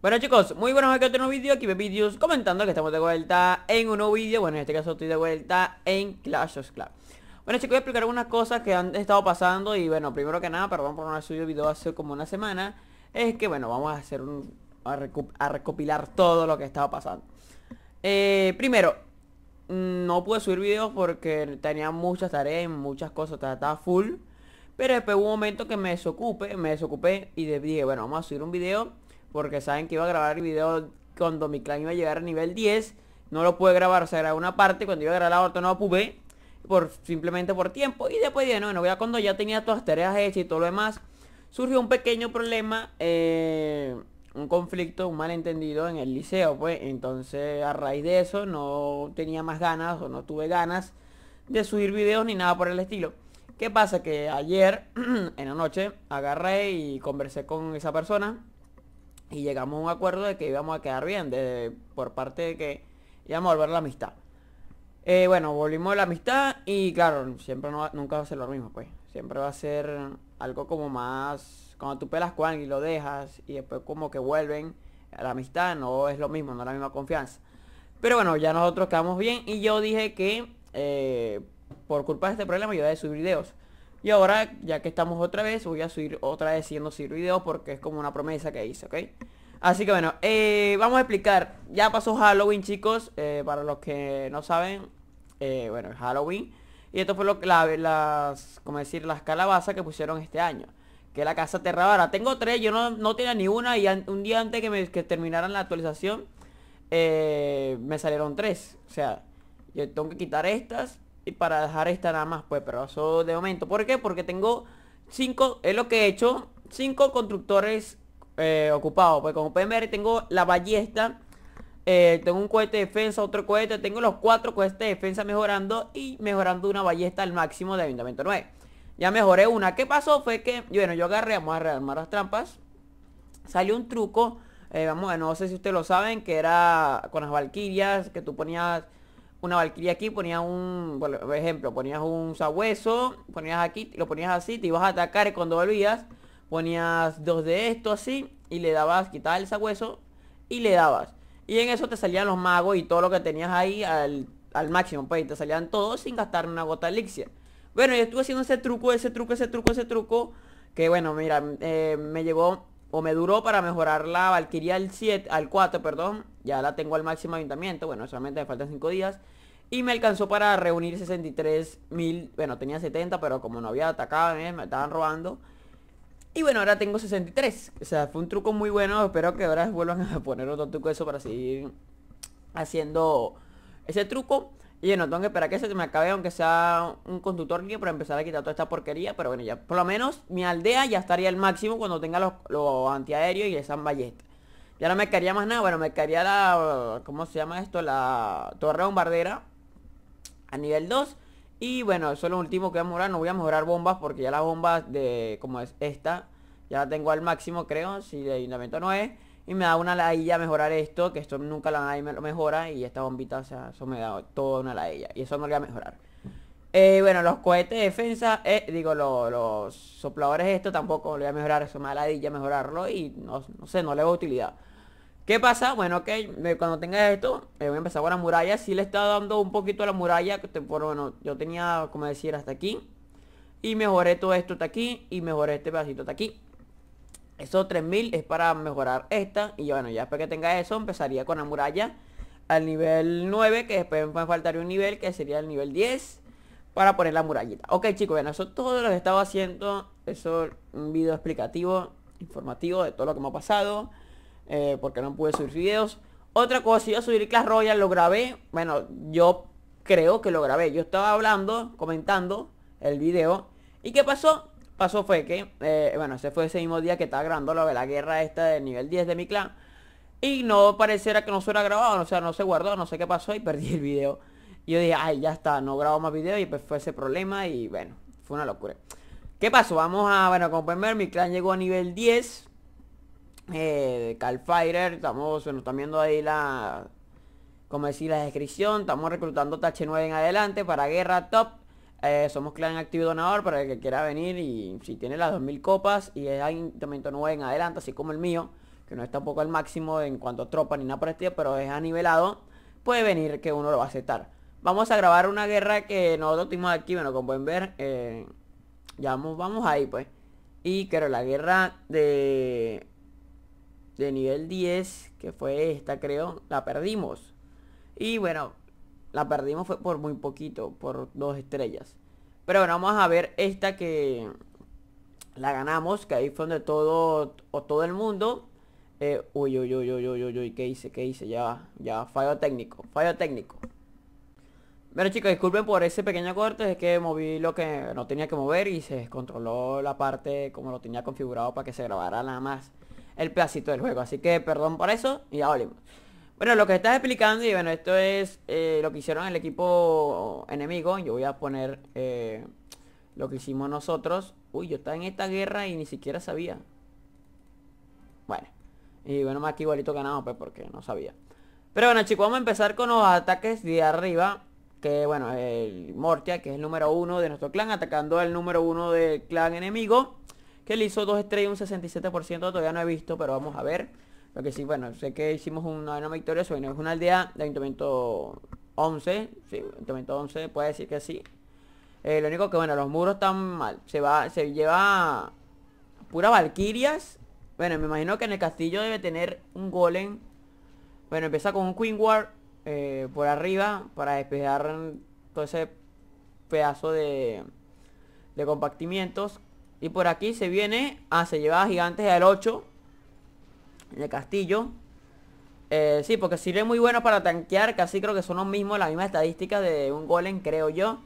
Bueno chicos, muy buenos aquí otro nuevo vídeo, aquí Videos comentando que estamos de vuelta en un nuevo vídeo Bueno, en este caso estoy de vuelta en Clash of Clans Bueno chicos, voy a explicar algunas cosas que han estado pasando Y bueno, primero que nada, perdón por no haber subido video hace como una semana Es que bueno, vamos a hacer un... a, recopilar todo lo que estaba pasando eh, Primero, no pude subir videos porque tenía muchas tareas, muchas cosas, estaba full Pero después hubo un momento que me desocupé, me desocupé y dije, bueno, vamos a subir un video porque saben que iba a grabar el video cuando mi clan iba a llegar a nivel 10. No lo pude grabar, o sea, grabé una parte, cuando iba a grabar la otra no pude, por, simplemente por tiempo. Y después de no, bueno, ya cuando ya tenía todas las tareas hechas y todo lo demás, surgió un pequeño problema, eh, un conflicto, un malentendido en el liceo, pues. Entonces, a raíz de eso, no tenía más ganas o no tuve ganas de subir videos ni nada por el estilo. ¿Qué pasa? Que ayer, en la noche, agarré y conversé con esa persona y llegamos a un acuerdo de que íbamos a quedar bien, de, por parte de que íbamos a volver a la amistad. Eh, bueno, volvimos a la amistad y claro, siempre nunca va a ser lo mismo, pues. Siempre va a ser algo como más, cuando tú pelas con y lo dejas y después como que vuelven a la amistad, no es lo mismo, no es la misma confianza. Pero bueno, ya nosotros quedamos bien y yo dije que eh, por culpa de este problema yo voy a subir videos. Y ahora, ya que estamos otra vez, voy a subir otra vez siendo subir porque es como una promesa que hice, ¿ok? Así que bueno, eh, vamos a explicar. Ya pasó Halloween, chicos. Eh, para los que no saben, eh, bueno, Halloween. Y esto fue lo, la, las, como decir, las calabazas que pusieron este año. Que la casa aterradora Tengo tres, yo no, tenía ni una. Y un día antes que, me, que terminaran la actualización, me salieron tres. O sea, yo tengo que quitar estas y para dejar esta nada más, pues, pero eso de momento. ¿Por qué? Porque tengo cinco es lo que he hecho, cinco constructores eh, ocupados. Pues como pueden ver, tengo la ballesta, eh, tengo un cohete de defensa, otro cohete, tengo los cuatro cohetes de defensa mejorando y mejorando una ballesta al máximo de Ayuntamiento 9. Ya mejoré una. ¿Qué pasó? Fue que, bueno, yo agarré, vamos a rearmar las trampas. Salió un truco, eh, vamos a no sé si ustedes lo saben, que era con las valquirias, que tú ponías una valquiria aquí, ponías un, por ejemplo, ponías un sabueso, ponías aquí, lo ponías así, te ibas a atacar y cuando volvías, ponías dos de esto así y le dabas, quitabas el sabueso y le dabas. Y en eso te salían los magos y todo lo que tenías ahí al, máximo, pues, te salían todos sin gastar una gota de elixir. Bueno, yo estuve haciendo ese truco, ese truco, ese truco, ese truco, que bueno, mira, eh, me llevó o me duró para mejorar la Valkyria al 7, al 4, perdón. Ya la tengo al máximo ayuntamiento. Bueno, solamente me faltan 5 días. Y me alcanzó para reunir 63.000, Bueno, tenía 70, pero como no había atacado, eh, me estaban robando. Y bueno, ahora tengo 63. O sea, fue un truco muy bueno. Espero que ahora vuelvan a poner otro truco eso para seguir haciendo ese truco. Y no tengo que esperar que se me acabe aunque sea un conductor que para empezar a quitar toda esta porquería. Pero bueno, ya por lo menos mi aldea ya estaría al máximo cuando tenga los, antiaéreos y el ballestas. Ya no me quedaría más nada. Bueno, me quedaría la... ¿Cómo se llama esto? La torre bombardera a nivel 2. Y bueno, eso es lo último que voy a mejorar. No voy a mejorar bombas porque ya las bombas de... Como es esta. Ya la tengo al máximo, creo. Si de ayuntamiento no es. Y me da una ladilla mejorar esto, que esto nunca la me lo mejora. Y esta bombita, o sea, eso me da toda una ladilla. Y eso no le voy a mejorar. Eh, bueno, los cohetes de defensa, eh, digo, los sopladores esto tampoco lo voy a mejorar. Eso me da ladilla mejorarlo y no, sé, no le veo utilidad. ¿Qué pasa? Bueno, que cuando tenga esto, eh, voy a empezar con la muralla. Sí le está dando un poquito a la muralla, que bueno, yo tenía, como decir, hasta aquí. Y mejoré todo esto hasta aquí y mejoré este pedacito hasta aquí. Esos 3000 es para mejorar esta. Y bueno, ya después que tenga eso, empezaría con la muralla al nivel 9, que después me faltaría un nivel, que sería el nivel 10, para poner la murallita. Ok, chicos, bueno, eso todo lo que estaba haciendo. Eso un video explicativo, informativo de todo lo que me ha pasado. Eh, porque no pude subir videos. Otra cosa, iba a subir Clash Royale, lo grabé. Bueno, yo creo que lo grabé. Yo estaba hablando, comentando el video. ¿Y qué pasó? pasó fue que, eh, bueno, ese fue ese mismo día que estaba grabando la, la guerra esta de nivel 10 de mi clan. Y no pareciera que no se hubiera grabado, o sea, no se guardó, no sé qué pasó y perdí el video. Y yo dije, ay, ya está, no grabo más video y pues fue ese problema y bueno, fue una locura. ¿Qué pasó? Vamos a, bueno, como pueden ver, mi clan llegó a nivel 10. Eh, Fire estamos, nos están viendo ahí la, como decir, la descripción. Estamos reclutando tach 9 en adelante para guerra top. Eh, somos clan activo donador para el que quiera venir y si tiene las 2000 copas y es momento 9 en adelante, así como el mío, que no es poco al máximo en cuanto a tropa ni nada por este, pero es a nivelado puede venir que uno lo va a aceptar. Vamos a grabar una guerra que nosotros tuvimos aquí, bueno, como pueden ver, eh, ya vamos, vamos ahí pues. Y creo la guerra de, de nivel 10, que fue esta creo, la perdimos. Y bueno, la perdimos fue por muy poquito, por dos estrellas. Pero bueno, vamos a ver esta que la ganamos, que ahí fue donde todo, o todo el mundo. uy, eh, uy, uy, uy, uy, uy, uy, ¿qué hice? ¿Qué hice? Ya, ya, fallo técnico, fallo técnico. Bueno chicos, disculpen por ese pequeño corte, es que moví lo que no tenía que mover y se descontroló la parte como lo tenía configurado para que se grabara nada más el pedacito del juego. Así que perdón por eso y ya volvemos. Bueno, lo que estás explicando, y bueno, esto es eh, lo que hicieron el equipo enemigo. Yo voy a poner eh, lo que hicimos nosotros. Uy, yo estaba en esta guerra y ni siquiera sabía. Bueno, y bueno, más que igualito ganado, pues, porque no sabía. Pero bueno, chicos, vamos a empezar con los ataques de arriba. Que bueno, el Mortia, que es el número uno de nuestro clan, atacando al número uno del clan enemigo. Que le hizo dos estrellas, un 67%, todavía no he visto, pero vamos a ver. Lo que sí, bueno, sé que hicimos una victoria victoria. es una aldea de ayuntamiento 11, sí, ayuntamiento 11, puede decir que sí. Eh, lo único que, bueno, los muros están mal. Se va, se lleva pura valquirias. Bueno, me imagino que en el castillo debe tener un golem. Bueno, empieza con un Queen ward eh, por arriba para despejar todo ese pedazo de, de compartimientos. Y por aquí se viene, ah, se lleva gigantes al 8. En el castillo eh, Sí, porque sirve muy bueno para tanquear Casi creo que son los mismos, la misma estadística de un golem, creo yo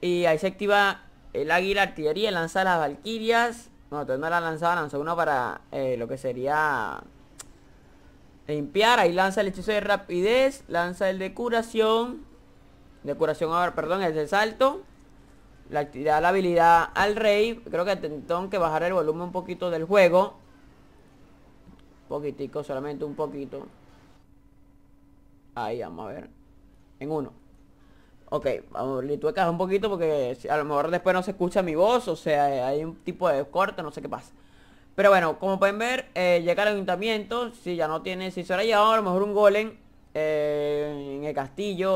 Y ahí se activa el águila artillería Lanza las valquirias No, entonces no la lanzaba, lanzó uno para eh, lo que sería Limpiar, ahí lanza el hechizo de rapidez Lanza el de curación De curación, ahora, perdón, el de salto la actividad, la habilidad al rey Creo que tengo que bajar el volumen un poquito del juego poquitico, solamente un poquito. Ahí, vamos a ver. En uno. Ok, vamos, le tuve que un poquito porque a lo mejor después no se escucha mi voz, o sea, hay un tipo de corte, no sé qué pasa. Pero bueno, como pueden ver, eh, llega al ayuntamiento, si ya no tiene, si se ha llevado, a lo mejor un golem eh, en el castillo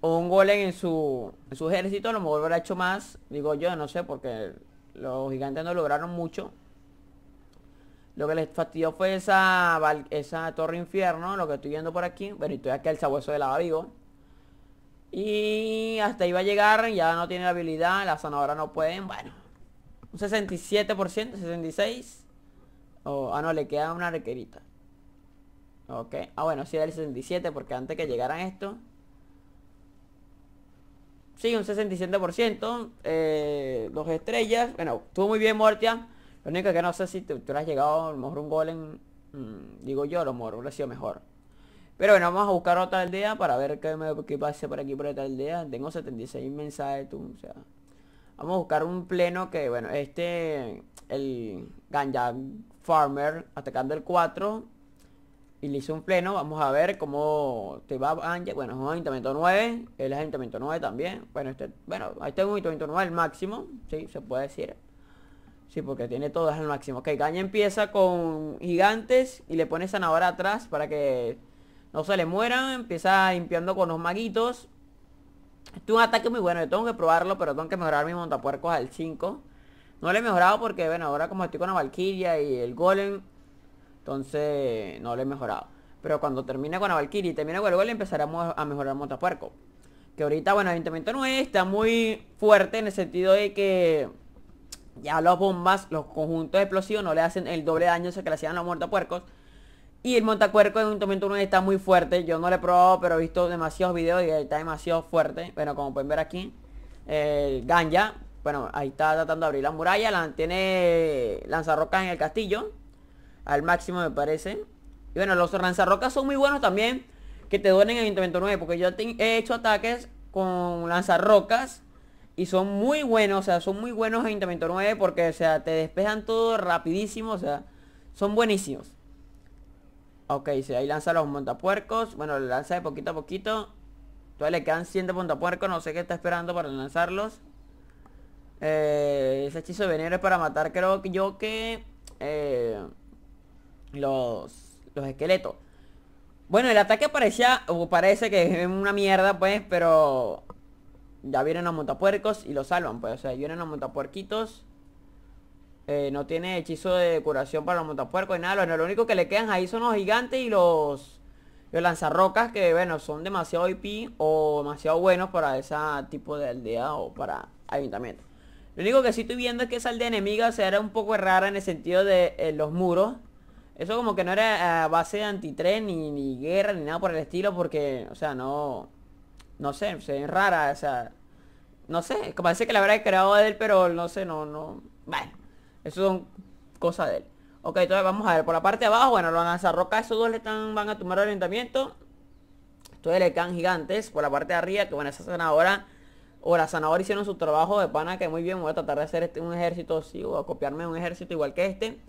o, un golem en su, su ejército, a lo mejor ha hecho más, digo yo, no sé, porque los gigantes no lograron mucho. Lo que les fastidió fue esa, esa torre infierno, lo que estoy viendo por aquí. Bueno, y estoy aquí al sabueso de lava vivo. Y hasta ahí va a llegar, ya no tiene la habilidad, Las zanahoras no pueden, bueno. Un 67%, 66%. Oh, ah, no, le queda una requerita. Ok. Ah, bueno, sí era el 67 porque antes que llegaran esto... Sí, un 67%. Eh, dos estrellas. Bueno, estuvo muy bien Mortia. Lo único que no sé si tú, has llegado a lo mejor un gol en... Mm, digo yo, a lo mejor sido mejor. Pero bueno, vamos a buscar otra aldea para ver qué, me, qué pase por aquí por esta aldea. Tengo 76 mensajes, tú, sea... Vamos a buscar un pleno que, bueno, este... El Ganja Farmer atacando el 4 y le hizo un pleno. Vamos a ver cómo te va Ángel. Bueno, es un ayuntamiento 9. el ayuntamiento 9 también. Bueno, este, bueno, este es un ayuntamiento 9 el máximo. Sí, se puede decir. Sí, porque tiene todas al máximo. Ok, Gaña empieza con gigantes y le pone sanadora atrás para que no se le mueran. Empieza limpiando con los maguitos. Este es un ataque muy bueno. Yo tengo que probarlo, pero tengo que mejorar mi montapuercos al 5. No le he mejorado porque, bueno, ahora como estoy con la Valkyria y el Golem, entonces no le he mejorado. Pero cuando termine con la Valkyria y termine con el Golem, empezaremos a mejorar el montapuerco. Que ahorita, bueno, Ayuntamiento es está muy fuerte en el sentido de que ya las bombas, los conjuntos explosivos no le hacen el doble daño que le hacían los montapuercos. Y el montacuerco en un momento uno está muy fuerte. Yo no lo he probado, pero he visto demasiados videos y está demasiado fuerte. Bueno, como pueden ver aquí, el Ganja. Bueno, ahí está tratando de abrir la muralla. tiene lanzarrocas en el castillo. Al máximo me parece. Y bueno, los lanzarrocas son muy buenos también. Que te duelen en el 9 Porque yo he hecho ataques con lanzarrocas y son muy buenos, o sea, son muy buenos en 9 porque, o sea, te despejan todo rapidísimo, o sea, son buenísimos. Ok, se ahí lanza los montapuercos. Bueno, lo lanza de poquito a poquito. Todavía le quedan 100 montapuercos. No sé qué está esperando para lanzarlos. Eh, ese hechizo de veneno es para matar, creo que yo que... Eh, los, los esqueletos. Bueno, el ataque parecía... O parece que es una mierda, pues, pero ya vienen los montapuercos y los salvan, pues. O sea, vienen los montapuerquitos. Eh, no tiene hechizo de curación para los montapuercos y nada. Bueno, lo único que le quedan ahí son los gigantes y los, los lanzarrocas que, bueno, son demasiado IP o demasiado buenos para ese tipo de aldea o para ayuntamiento. Lo único que sí estoy viendo es que esa aldea enemiga se era un poco rara en el sentido de eh, los muros. Eso como que no era eh, base de antitren ni, guerra ni nada por el estilo porque, o sea, no... No sé, se ven rara, o no sé, parece que la habrá creado a él, pero no sé, no, no. Bueno, eso son cosas de él. Ok, entonces vamos a ver. Por la parte de abajo, bueno, lo van roca, esos dos le están, van a tomar orientamiento. Entonces le quedan gigantes. Por la parte de arriba, que bueno, esa zanahora. O la zanahora hicieron su trabajo de pana, que muy bien, voy a tratar de hacer este, un ejército así, o a copiarme un ejército igual que este.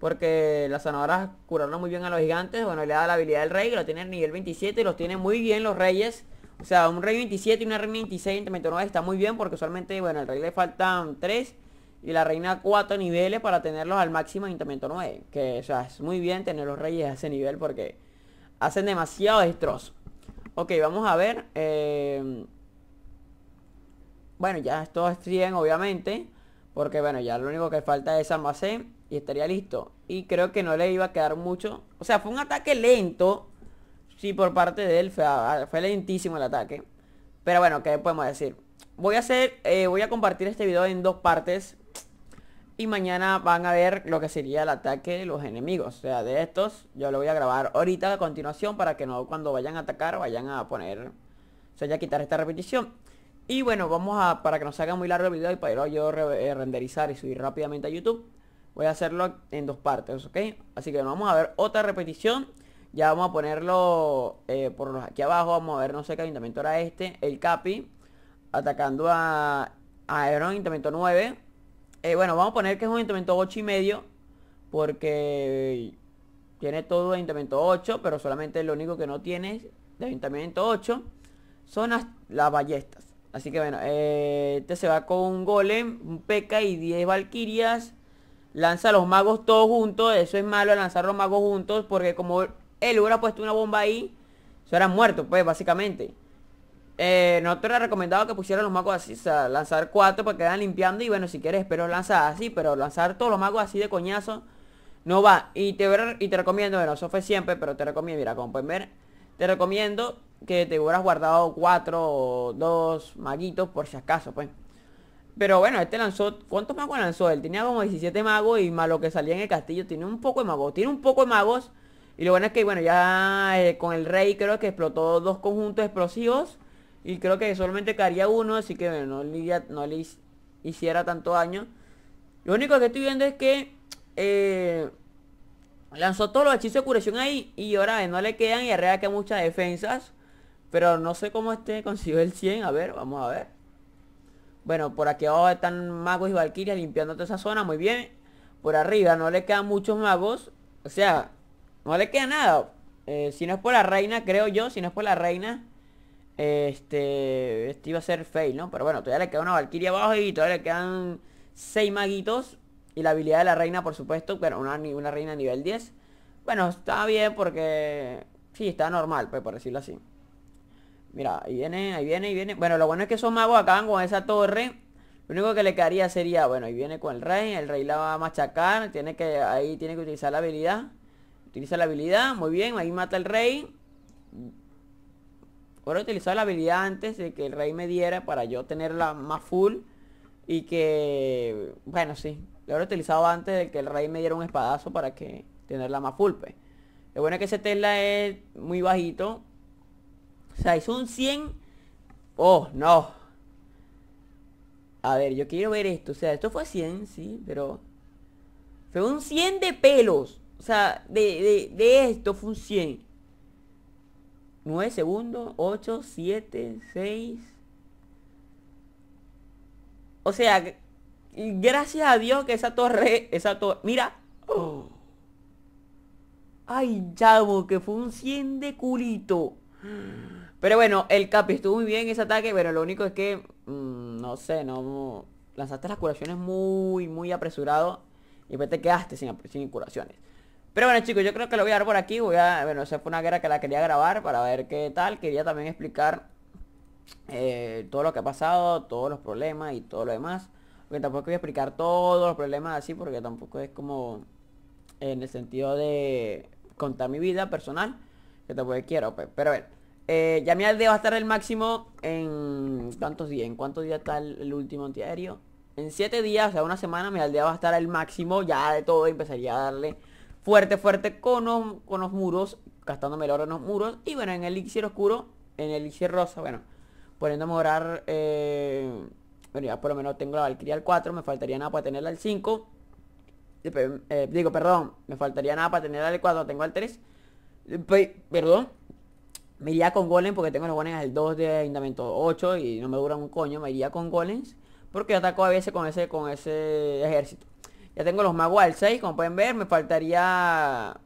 Porque las zanahoras curaron muy bien a los gigantes. Bueno, le da la habilidad del rey, que lo tiene en nivel 27 y los tiene muy bien los reyes. O sea, un rey 27 y una reina 26 en 9 está muy bien porque usualmente, bueno, al rey le faltan 3 y la reina 4 niveles para tenerlos al máximo en 9. Que, o sea, es muy bien tener los reyes a ese nivel porque hacen demasiado destrozo. Ok, vamos a ver. Eh, bueno, ya esto es 100, obviamente. Porque, bueno, ya lo único que falta es almacén y estaría listo. Y creo que no le iba a quedar mucho. O sea, fue un ataque lento. Sí, por parte de él fue, lentísimo el ataque. Pero bueno, ¿qué podemos decir? Voy a hacer, eh, voy a compartir este video en dos partes. Y mañana van a ver lo que sería el ataque de los enemigos. O sea, de estos yo lo voy a grabar ahorita a continuación para que no cuando vayan a atacar vayan a poner... O sea, ya quitar esta repetición. Y bueno, vamos a... Para que no se haga muy largo el video y para yo eh, renderizar y subir rápidamente a YouTube. Voy a hacerlo en dos partes, ¿ok? Así que vamos a ver otra repetición. Ya vamos a ponerlo eh, por aquí abajo. Vamos a ver, no sé, qué ayuntamiento era este. El Capi. Atacando a Aeron, ayuntamiento 9. Eh, bueno, vamos a poner que es un ayuntamiento 8 y medio. Porque tiene todo de ayuntamiento 8. Pero solamente lo único que no tiene de ayuntamiento 8. Son las, ballestas. Así que bueno, eh, este se va con un golem, un peca y 10 valquirias. Lanza los magos todos juntos. Eso es malo lanzar los magos juntos. Porque como él hubiera puesto una bomba ahí, se hubieran muerto, pues, básicamente. Eh, te hubiera recomendado que pusieran los magos así, o sea, lanzar cuatro para quedar limpiando y bueno, si quieres, pero lanzar así, pero lanzar todos los magos así de coñazo no va. Y te, y te recomiendo, bueno, eso fue siempre, pero te recomiendo, mira, como pueden ver, te recomiendo que te hubieras guardado cuatro o dos maguitos por si acaso, pues. Pero bueno, este lanzó, ¿cuántos magos lanzó? Él tenía como 17 magos y malo que salía en el castillo, tiene un poco de magos, tiene un poco de magos. Y lo bueno es que, bueno, ya eh, con el rey creo que explotó dos conjuntos explosivos. Y creo que solamente caería uno, así que bueno, no le, hiciera tanto daño. Lo único que estoy viendo es que eh, lanzó todos los hechizos de curación ahí. Y ahora no le quedan y quedan muchas defensas. Pero no sé cómo este consiguió el 100. A ver, vamos a ver. Bueno, por aquí abajo están magos y valquirias limpiando toda esa zona. Muy bien. Por arriba no le quedan muchos magos. O sea, no le queda nada. Eh, si no es por la reina, creo yo, si no es por la reina, este, este iba a ser fail, ¿no? Pero bueno, todavía le queda una valquiria abajo y todavía le quedan 6 maguitos. Y la habilidad de la reina, por supuesto, pero una, una reina nivel 10. Bueno, está bien porque... Sí, está normal, pues, por decirlo así. Mira, ahí viene, ahí viene, ahí viene. Bueno, lo bueno es que esos magos acaban con esa torre. Lo único que le quedaría sería, bueno, ahí viene con el rey. El rey la va a machacar. Tiene que, ahí tiene que utilizar la habilidad. Utiliza la habilidad, muy bien, ahí mata el rey. Ahora utilizado la habilidad antes de que el rey me diera para yo tenerla más full. Y que, bueno, sí, lo he utilizado antes de que el rey me diera un espadazo para que tenerla más full. Pues. Lo bueno es que ese Tesla es muy bajito. O sea, es un 100. Oh, no. A ver, yo quiero ver esto. O sea, esto fue 100, sí, pero... Fue un 100 de pelos. O sea, de, esto fue un 100. 9 segundos, 8, 7, 6. O sea, gracias a Dios que esa torre, esa torre, mira. Ay, chavo, que fue un 100 de culito. Pero bueno, el Capi estuvo muy bien ese ataque, pero lo único es que, mm, no sé, no, lanzaste las curaciones muy, muy apresurado y después te quedaste sin, sin curaciones. Pero bueno chicos, yo creo que lo voy a dar por aquí voy a, Bueno, esa fue una guerra que la quería grabar para ver qué tal Quería también explicar eh, todo lo que ha pasado, todos los problemas y todo lo demás Porque tampoco voy a explicar todos los problemas así porque tampoco es como en el sentido de contar mi vida personal Que tampoco quiero, pues. pero bueno eh, ya mi aldea va a estar el máximo en cuántos días, en cuántos días está el, último diario. En 7 días, o sea, una semana mi aldea va a estar el máximo ya de todo y empezaría a darle fuerte, fuerte con los, con los muros, gastándome el oro en los muros. Y bueno, en el elixir oscuro, en el elixir rosa, bueno, poniéndome a orar, eh, bueno, ya por lo menos tengo la Valkyria al 4, me faltaría nada para tenerla al 5. Eh, digo, perdón, me faltaría nada para tenerla al 4, tengo al 3. perdón. Me iría con golems porque tengo los golems al 2 de ayuntamiento 8 y no me dura un coño. Me iría con golems porque ataco a veces con ese, con ese ejército. Ya tengo los magos al 6, como pueden ver. Me faltaría...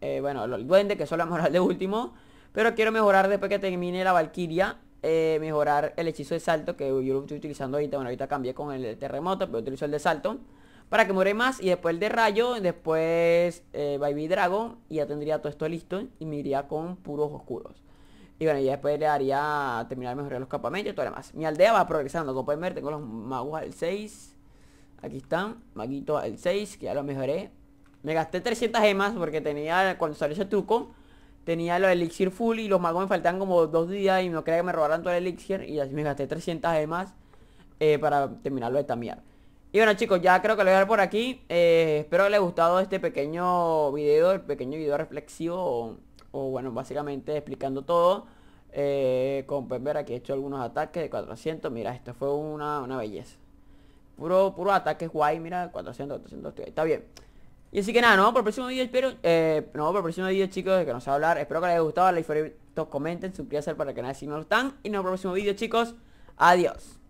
Eh, bueno, el duende, que solo vamos a de último. Pero quiero mejorar después que termine la valquiria. Eh, mejorar el hechizo de salto que yo lo estoy utilizando ahorita. Bueno, ahorita cambié con el terremoto, pero utilizo el de salto. Para que muere más. Y después el de rayo. Después eh, Baby Dragon. Y ya tendría todo esto listo. Y me iría con puros oscuros. Y bueno, ya después le haría terminar mejorar los campamentos y todo lo demás. Mi aldea va progresando. Como pueden ver, tengo los magos al 6. Aquí están. maguito el 6, que ya lo mejoré. Me gasté 300 gemas porque tenía, cuando salió ese truco, tenía los elixir full y los magos me faltan como dos días y no creía que me robaran todo el elixir y así me gasté 300 gemas eh, para terminarlo de tamear. Y bueno chicos, ya creo que lo voy a dar por aquí. Eh, espero que les haya gustado este pequeño video, el pequeño video reflexivo o, bueno, básicamente explicando todo. Eh, como pueden ver aquí he hecho algunos ataques de 400. Mira, esto fue una belleza. Puro, puro ataque guay, mira, 400, 400, está bien Y así que nada, no, por el próximo video, espero eh, No, por el próximo vídeo chicos, de que nos va a hablar Espero que les haya gustado, les comenten, suscríbanse para que nadie si no lo están Y nos vemos por el próximo video, chicos, adiós